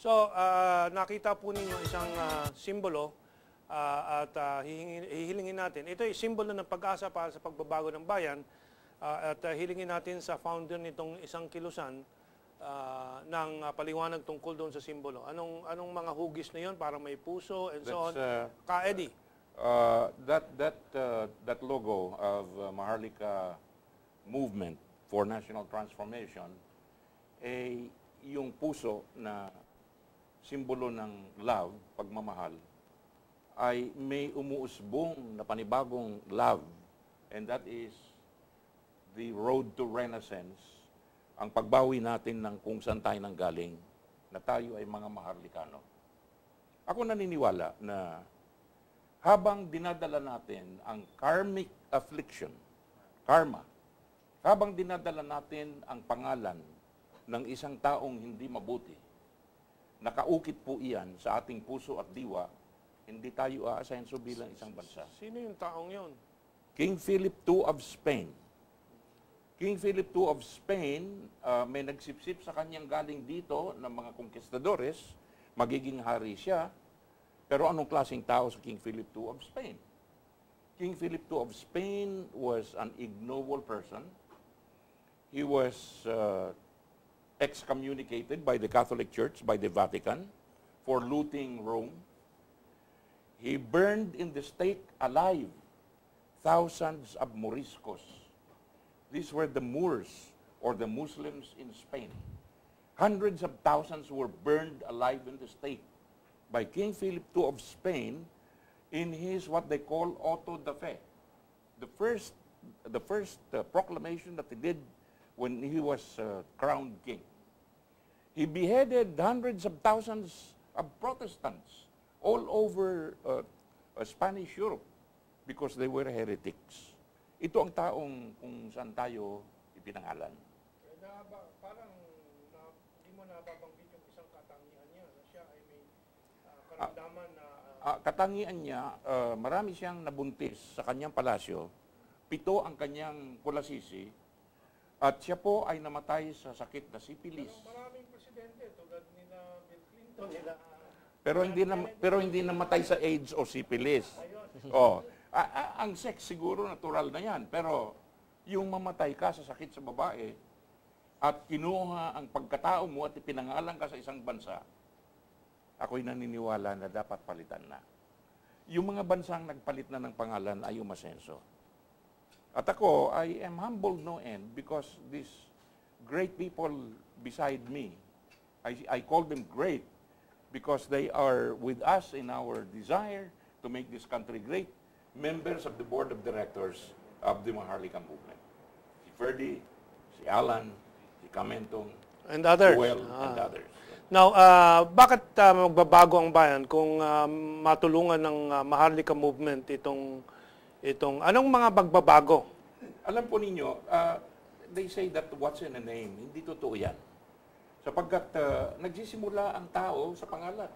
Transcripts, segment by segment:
So, uh, nakita po ninyo isang uh, simbolo uh, at uh, hihilingin natin. Ito ay simbolo ng pag-asa para sa pagbabago ng bayan uh, at uh, hilingin natin sa founder nitong isang kilusan uh, ng uh, paliwanag tungkol doon sa simbolo. Anong anong mga hugis na 'yon para may puso and so on. Uh, Ka Eddie. Uh, that that uh, that logo of uh, Maharlika movement for national transformation eh yung puso na simbolo ng love, pagmamahal, ay may umuusbong na panibagong love. And that is the road to renaissance, ang pagbawi natin ng kung saan tayo nang galing, na tayo ay mga maharlikano. Ako naniniwala na habang dinadala natin ang karmic affliction, karma, habang dinadala natin ang pangalan ng isang taong hindi mabuti, Nakaukit po iyan sa ating puso at diwa, hindi tayo aasenso bilang isang bansa. Sino yung taong yon? King Philip II of Spain. King Philip II of Spain, uh, may nagsipsip sa kanyang galing dito ng mga conquistadores, magiging hari siya, pero anong klaseng tao sa King Philip II of Spain? King Philip II of Spain was an ignoble person. He was uh, excommunicated by the Catholic Church, by the Vatican, for looting Rome. He burned in the stake alive thousands of Moriscos. These were the Moors or the Muslims in Spain. Hundreds of thousands were burned alive in the stake by King Philip II of Spain in his what they call auto da fe. The first, the first uh, proclamation that he did when he was uh, crowned king. He beheaded hundreds of thousands of Protestants all over uh, uh, Spanish Europe because they were heretics. Ito ang taong kung saan tayo ipinangalan. Eh, parang hindi mo nababanggit yung isang katangian niya na ay may uh, karamdaman na... Ah, ah, katangian niya, uh, marami siyang nabuntis sa kanyang palasyo. Pito ang kanyang kulasisi at siya po ay namatay sa sakit na sipilis. Pero presidente tulad nila Bill Clinton nila pero hindi na pero hindi namatay sa AIDS o syphilis. Oh, a, a, ang sex siguro natural na 'yan, pero yung mamatay ka sa sakit sa babae at kinuha ang pagkatao mo at ipinangalan ka sa isang bansa, ako'y naniniwala na dapat palitan na. Yung mga bansang nagpalit na ng pangalan ay umasenso. At ako, I am humbled no end because these great people beside me I, I call them great because they are with us in our desire to make this country great, members of the board of directors of the Maharlika movement. Si Ferdi, si Alan, si Camentong, and others. Well, ah. and others. Now, uh, bakit uh, magbabago ang bayan kung uh, matulungan ng uh, Maharlika movement itong itong anong mga pagbabago? Alam po ninyo, uh, they say that what's in a name, hindi totoo 'yan. Sapagkat uh, nagsisimula ang tao sa pangalan.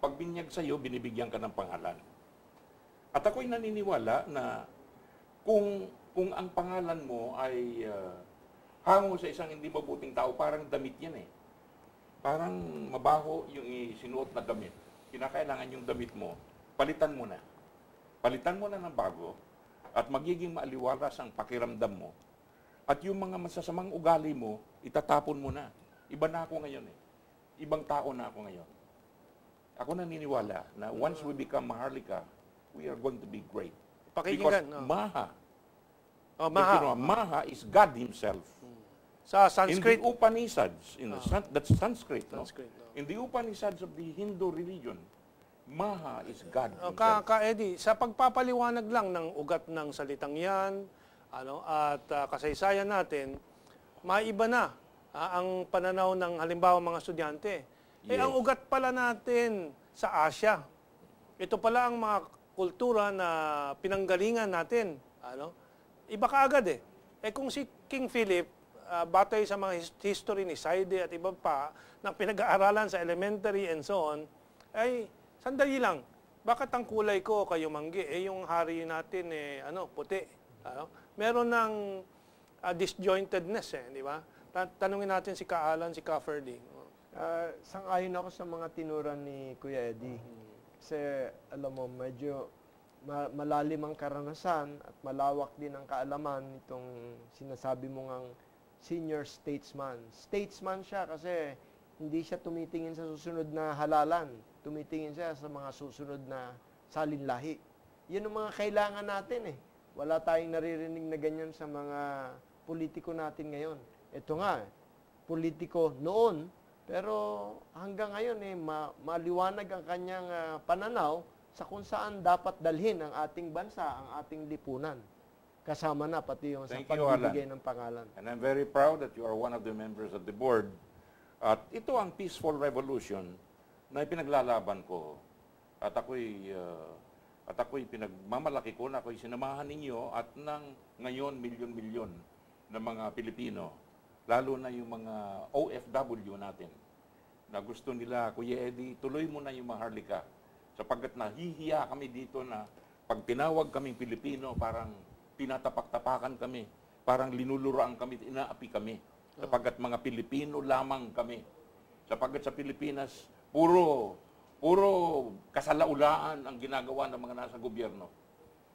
Pag binyag sa iyo, binibigyan ka ng pangalan. At ako'y naniniwala na kung, kung ang pangalan mo ay uh, hango sa isang hindi mabuting tao, parang damit yan eh. Parang mabaho yung isinuot na damit. Kinakailangan yung damit mo, palitan mo na. Palitan mo na ng bago at magiging maaliwalas ang pakiramdam mo. At yung mga masasamang ugali mo, itatapon mo na Iba na ako ngayon eh. Ibang tao na ako ngayon. Ako naniniwala na once we become Maharlika, we are going to be great. Because no. Oh. Maha, oh, Maha. You know, Maha is God Himself. Hmm. Sa Sanskrit? In the Upanishads, in the oh. San, that's Sanskrit, Sanskrit no? In the Upanishads of the Hindu religion, Maha is God oh, himself. Ka, ka Eddie, sa pagpapaliwanag lang ng ugat ng salitang yan, ano, at uh, kasaysayan natin, maiba na ah, ang pananaw ng halimbawa mga estudyante. Yes. Eh, ang ugat pala natin sa Asia. Ito pala ang mga kultura na pinanggalingan natin. Ano? Iba ka agad eh. Eh kung si King Philip, uh, batay sa mga history ni Saide at iba pa, na pinag-aaralan sa elementary and so on, ay sandali lang, bakit ang kulay ko kayo manggi? Eh, yung hari natin, eh, ano, puti. Ano? Meron ng uh, disjointedness, eh, di ba? Ta tanungin natin si Kaalan, si Kafferding. Uh, ah, sangayon ako sa mga tinura ni Kuya Eddie. Hmm. Kasi alam mo, medyo ma malalim ang karanasan at malawak din ang kaalaman itong sinasabi mo ngang senior statesman. Statesman siya kasi hindi siya tumitingin sa susunod na halalan. Tumitingin siya sa mga susunod na salinlahi. Yun ang mga kailangan natin eh. Wala tayong naririnig na ganyan sa mga politiko natin ngayon ito nga, politiko noon, pero hanggang ngayon eh, ma- maliwanag ang kanyang uh, pananaw sa kung saan dapat dalhin ang ating bansa, ang ating lipunan. Kasama na pati yung Thank sa you, pagbibigay Alan. ng pangalan. And I'm very proud that you are one of the members of the board. At ito ang peaceful revolution na ipinaglalaban ko. At ako'y uh, at ako'y pinagmamalaki ko na ako'y sinamahan ninyo at ng ngayon milyon-milyon ng mga Pilipino lalo na yung mga OFW natin na gusto nila, Kuya Eddie, tuloy mo na yung maharlika. Sapagkat nahihiya kami dito na pag tinawag kaming Pilipino, parang pinatapak-tapakan kami, parang linuluroan kami, inaapi kami. Sapagkat mga Pilipino lamang kami. Sapagkat sa Pilipinas, puro, puro kasalaulaan ang ginagawa ng mga nasa gobyerno.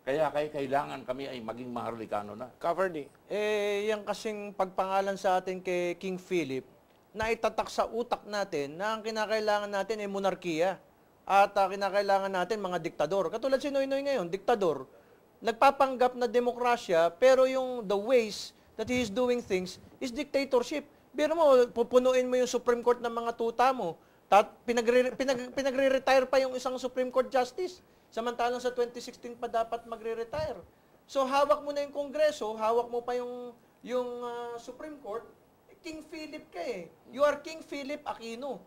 Kaya kay kailangan kami ay maging maharlikano na. Covered eh. Eh, kasing pagpangalan sa atin kay King Philip, na itatak sa utak natin na ang kinakailangan natin ay monarkiya. At uh, kinakailangan natin mga diktador. Katulad si Noynoy -Noy ngayon, diktador. Nagpapanggap na demokrasya, pero yung the ways that he is doing things is dictatorship. Biro mo, pupunuin mo yung Supreme Court ng mga tuta mo. Tat, pinagre, pinag, pinagre pa yung isang Supreme Court Justice. Samantalang sa 2016 pa dapat magre-retire. So hawak mo na yung Kongreso, hawak mo pa yung yung uh, Supreme Court, King Philip ka eh. You are King Philip Aquino.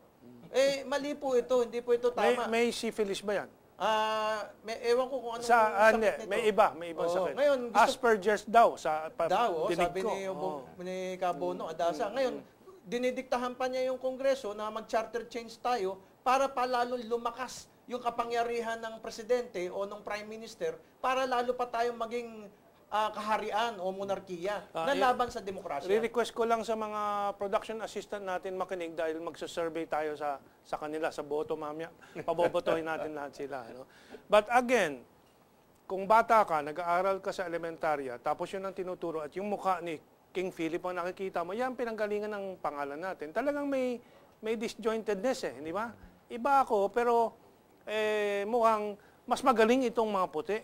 Eh mali po ito, hindi po ito tama. May, may syphilis ba yan? Ah, uh, may ewan ko kung ano sa uh, sakit nito. May iba, may ibang Oo. sakit. Ngayon, gusto, Asperger's daw sa pa, daw, oh, sabi ko. ni, oh. ni Kabono mm. Adasa. Mm. Ngayon, dinidiktahan pa niya yung Kongreso na mag-charter change tayo para palalong lumakas yung kapangyarihan ng presidente o ng prime minister para lalo pa tayong maging uh, kaharian o monarkiya uh, na laban sa demokrasya. Re-request ko lang sa mga production assistant natin makinig dahil magsasurvey tayo sa sa kanila sa boto mamaya. Pabobotohin natin lahat sila. No? But again, kung bata ka, nag-aaral ka sa elementarya, tapos yun ang tinuturo at yung mukha ni King Philip ang nakikita mo, yan pinanggalingan ng pangalan natin. Talagang may may disjointedness eh, di ba? Iba ako, pero eh, mukhang mas magaling itong mga puti.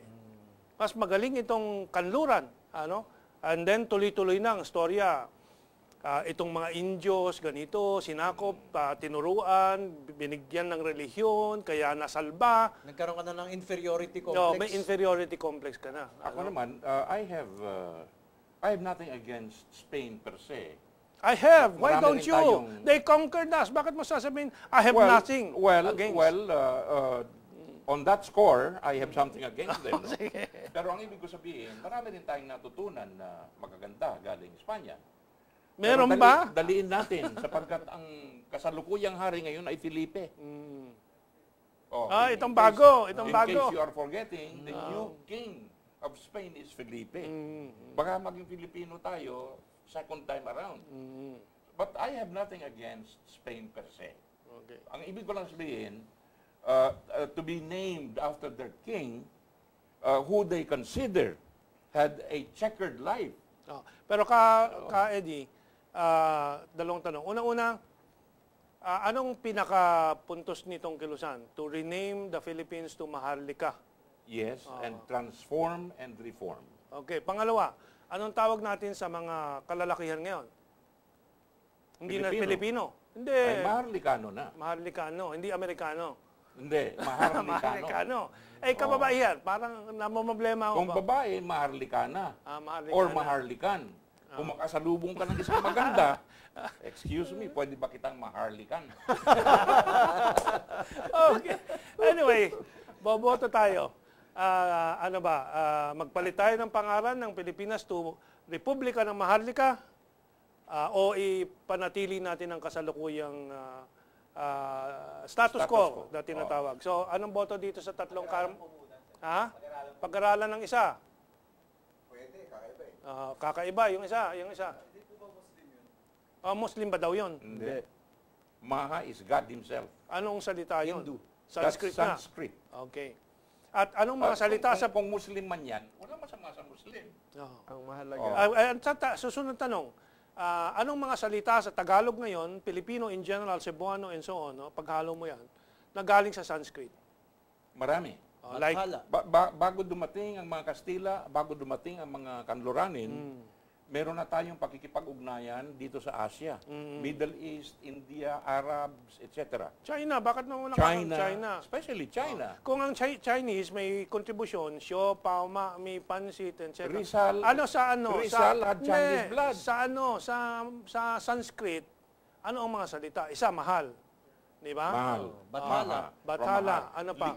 Mas magaling itong kanluran. Ano? And then tuloy-tuloy na ang storya. Uh, itong mga Indios, ganito, sinakop, uh, tinuruan, binigyan ng relihiyon, kaya nasalba. Nagkaroon ka na ng inferiority complex. No, may inferiority complex ka na. Ako ano? naman, uh, I have uh, I have nothing against Spain per se. I have. Why don't you? Tayong... They conquered us. Bakit mo sasabihin, I have well, nothing well, against? Well, uh, uh, on that score, I have something against them. no? Pero ang ibig ko sabihin, marami rin tayong natutunan na magaganda galing Espanya. Meron dali, ba? Daliin natin sapagkat ang kasalukuyang hari ngayon ay Felipe. Mm. Oh, ah, itong case, bago, itong in bago. In case you are forgetting, no. the ah. new king of Spain is Felipe. Mm. Baka maging Filipino tayo, second time around. Mm-hmm. But I have nothing against Spain per se. Okay. Ang ibig ko lang sabihin, uh, uh, to be named after their king, uh, who they consider had a checkered life. Oh. Pero ka, ka Eddie, uh, dalawang tanong. Una-una, uh, anong pinakapuntos nitong kilusan? To rename the Philippines to Maharlika. Yes, uh, and oh. transform and reform. Okay, pangalawa, Anong tawag natin sa mga kalalakihan ngayon? Hindi Pilipino. na Pilipino. Hindi. Ay, Maharlikano na. Maharlikano, hindi Amerikano. Hindi, Maharlikano. maharlikano. Eh, kababaihan, oh. parang namamblema ako. Kung ba? babae, Maharlikana. Ah, Maharlikana. Or Maharlikan. Ah. Kung makasalubong ka ng isang maganda, excuse me, pwede ba kitang Maharlikan? okay. Anyway, boboto tayo uh, ano ba, uh, magpalit tayo ng pangalan ng Pilipinas to Republika ng Maharlika uh, o ipanatili natin ang kasalukuyang uh, uh, status, quo, na tinatawag. Oh. So, anong boto dito sa tatlong karm? Ha? Pag-aralan ng isa. Pwede, kakaiba eh. Uh, kakaiba, yung isa, yung isa. Hindi po ba Muslim yun? Uh, Muslim ba daw yun? Hindi. Maha is God himself. Anong salita yun? Hindu. Sanskrit That's Sanskrit. Na. Okay. At anong mga salita sa kung Muslim man yan, wala masama sa Muslim. Oh. Ang mahalaga. Oh. Uh, at sa ta- susunod tanong, uh, anong mga salita sa Tagalog ngayon, Filipino in general, Cebuano and so on, no? paghalo mo yan, na galing sa Sanskrit? Marami. Uh, like, ba- ba- bago dumating ang mga Kastila, bago dumating ang mga Kanluranin, mm meron na tayong pakikipag-ugnayan dito sa Asia. Mm-hmm. Middle East, India, Arabs, etc. China, bakit mawala China, ka China? Especially China. Oh. Kung ang Ch Chinese may kontribusyon, sio, pauma, may pansit, etc. Rizal, ano sa ano? Rizal sa, had Chinese ne, blood. Sa ano? Sa, sa Sanskrit, ano ang mga salita? Isa, mahal. Di ba? Mahal. Oh. Batala. Uh, batala. Ano pa?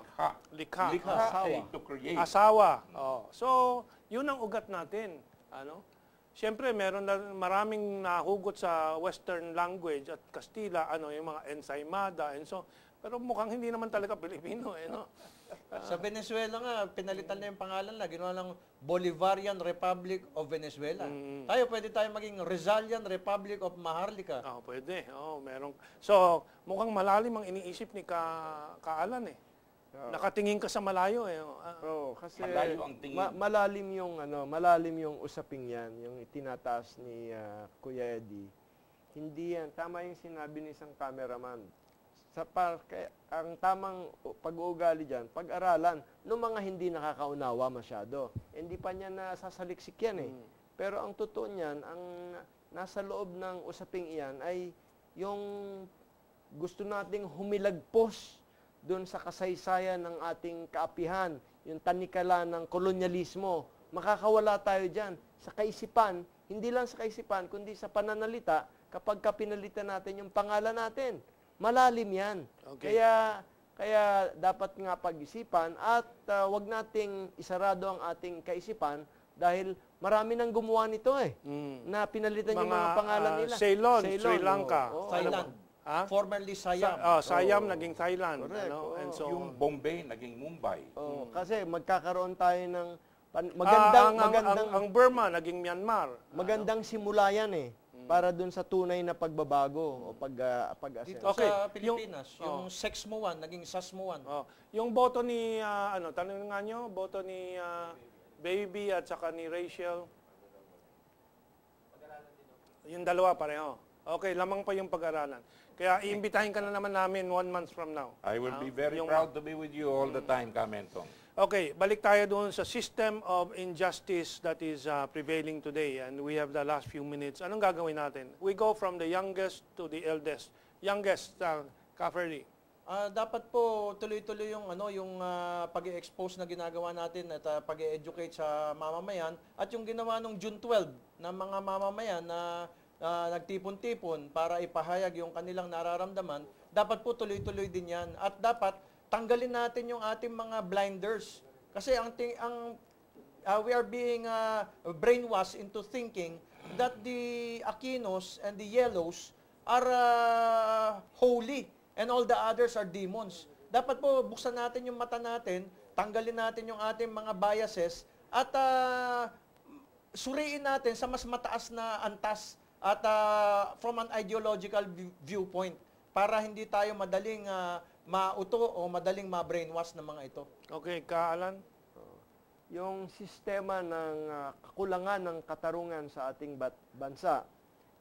Likha. Likha. Likha. Asawa. Asawa. Oh. So, yun ang ugat natin. Ano? Siyempre, meron na maraming nahugot sa Western language at Kastila, ano, yung mga ensaymada and so. Pero mukhang hindi naman talaga Pilipino, eh, no? Uh, sa Venezuela nga, pinalitan na yung pangalan na, ginawa ng Bolivarian Republic of Venezuela. Mm. Tayo, pwede tayo maging Rizalian Republic of Maharlika. Oo, oh, pwede. Oh, meron. So, mukhang malalim ang iniisip ni Ka Kaalan, eh. Nakatingin ka sa malayo eh. Ah, Oo, kasi Malayo ang tingin. ma- malalim yung ano, malalim yung usaping 'yan, yung itinataas ni ah, Kuya Eddie. Hindi yan tama yung sinabi ni isang cameraman. Sa par- eh, ang tamang pag-uugali diyan, pag-aralan ng mga hindi nakakaunawa masyado. Hindi pa niya nasasaliksik yan eh. Hmm. Pero ang totoo niyan, ang nasa loob ng usaping iyan ay yung gusto nating humilagpos doon sa kasaysayan ng ating kaapihan, yung tanikala ng kolonyalismo. Makakawala tayo dyan sa kaisipan, hindi lang sa kaisipan, kundi sa pananalita kapag ka pinalitan natin yung pangalan natin. Malalim yan. Okay. Kaya, kaya dapat nga pag-isipan at uh, wag nating isarado ang ating kaisipan dahil marami nang gumawa nito eh. Mm. Na pinalitan mga, yung mga pangalan ah, nila. Ceylon, Ceylon, Sri Lanka. Oh, oh, Thailand. Ah? Formerly Siam. Sa, uh, Siam oh. naging Thailand. Correct. Ano? Oh. And so, yung Bombay naging Mumbai. Oh, hmm. Kasi magkakaroon tayo ng pan, ah, magandang, ah, ang, magandang... Ang, ang, ang Burma naging Myanmar. Ano? Magandang ano? simula yan eh hmm. para dun sa tunay na pagbabago o pag, uh, ah, pag -assess. Dito okay. sa Pilipinas, yung, oh. mo one, naging one. Oh. Yung boto ni, uh, ano, tanong nga nyo, boto ni uh, Baby at saka ni Rachel. Yung dalawa pareho. Okay, lamang pa yung pag-aralan. Kaya iimbitahin ka na naman namin one month from now. I will be ah, very Yung- proud to be with you all the time, Kamentong. Okay, balik tayo doon sa system of injustice that is uh, prevailing today and we have the last few minutes. Anong gagawin natin? We go from the youngest to the eldest. Youngest, uh, Kafferly. Ah, dapat po tuloy-tuloy yung ano yung pag ah, pag-expose na ginagawa natin at ah, pag-educate sa mamamayan at yung ginawa nung June 12 ng mga mamamayan na uh, nagtipon-tipon para ipahayag yung kanilang nararamdaman, dapat po tuloy-tuloy din yan. At dapat tanggalin natin yung ating mga blinders. Kasi ang, ang uh, we are being uh, brainwashed into thinking that the Aquinos and the Yellows are uh, holy and all the others are demons. Dapat po buksan natin yung mata natin, tanggalin natin yung ating mga biases at uh, suriin natin sa mas mataas na antas at uh, from an ideological viewpoint para hindi tayo madaling uh, mauto o madaling ma-brainwash ng mga ito. Okay, Kaalan? Yung sistema ng uh, kakulangan ng katarungan sa ating bat- bansa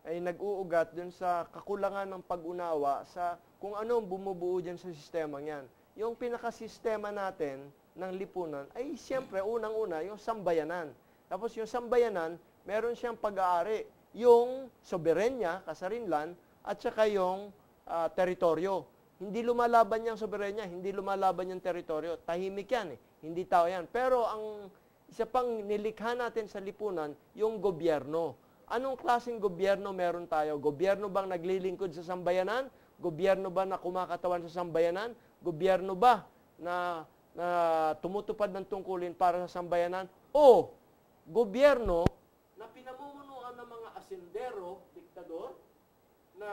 ay nag-uugat dun sa kakulangan ng pag-unawa sa kung ano ang bumubuo dyan sa sistema niyan. Yung pinakasistema natin ng lipunan ay siyempre unang-una yung sambayanan. Tapos yung sambayanan, meron siyang pag-aari yung soberenya, kasarinlan, at saka yung uh, teritoryo. Hindi lumalaban yung soberenya, hindi lumalaban yung teritoryo. Tahimik yan eh. Hindi tao yan. Pero ang isa pang nilikha natin sa lipunan, yung gobyerno. Anong klaseng gobyerno meron tayo? Gobyerno bang naglilingkod sa sambayanan? Gobyerno ba na kumakatawan sa sambayanan? Gobyerno ba na, na tumutupad ng tungkulin para sa sambayanan? O gobyerno na pinamumuno ng mga asendero, diktador, na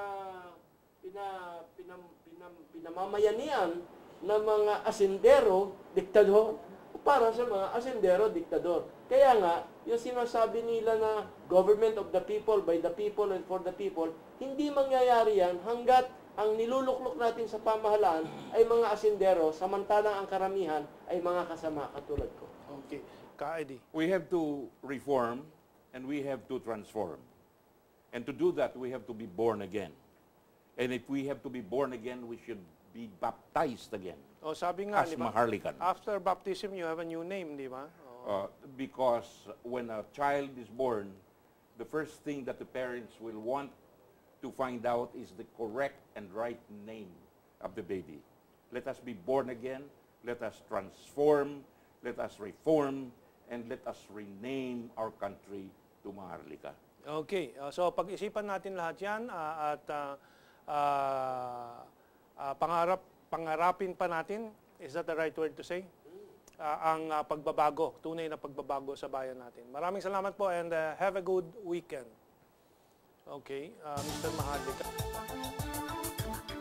pina, pinam, pinam, pinamamayanian ng mga asendero, diktador, para sa mga asendero, diktador. Kaya nga, yung sinasabi nila na government of the people, by the people, and for the people, hindi mangyayari yan hanggat ang niluluklok natin sa pamahalaan ay mga asendero, samantalang ang karamihan ay mga kasama katulad ko. Okay. Kaedi. We have to reform and we have to transform. And to do that, we have to be born again. And if we have to be born again, we should be baptized again. Oh, sabi nga, as Maharlikan. After baptism, you have a new name, di ba? Oh. Uh, because when a child is born, the first thing that the parents will want to find out is the correct and right name of the baby. Let us be born again. Let us transform. Let us reform. And let us rename our country tumaharlika. Okay. Uh, so pag-isipan natin lahat yan uh, at uh, uh, uh, pangarap, pangarapin pa natin, is that the right word to say? Uh, ang uh, pagbabago, tunay na pagbabago sa bayan natin. Maraming salamat po and uh, have a good weekend. Okay, uh, Mr. Mahalika.